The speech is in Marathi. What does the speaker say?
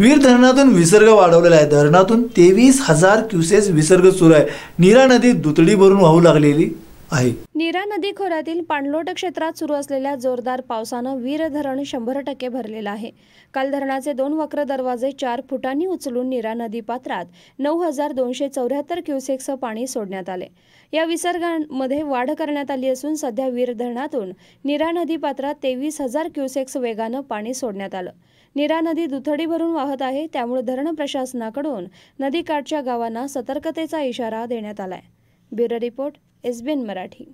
वीर धरणातून विसर्ग वाढवलेला आहे धरणातून तेवीस हजार क्युसेस विसर्ग सुरू आहे नीरा नदी दुतडी भरून वाहू लागलेली आहे नीरा नदी खोऱ्यातील पाणलोट क्षेत्रात सुरू असलेल्या जोरदार पावसानं वीर धरण शंभर टक्के भरलेलं आहे काल धरणाचे दोन वक्र दरवाजे चार फुटांनी उचलून नीरा नदी पात्रात नऊ हजार दोनशे चौऱ्याहत्तर क्युसेक्सचं पाणी सोडण्यात आले या विसर्गामध्ये वाढ करण्यात आली असून सध्या वीर धरणातून नीरा नदी पात्रात तेवीस हजार क्युसेक्स वेगानं पाणी सोडण्यात आलं नीरा नदी दुथडी भरून वाहत आहे त्यामुळे धरण प्रशासनाकडून नदीकाठच्या गावांना सतर्कतेचा इशारा देण्यात आलाय bureau report S B N Marathi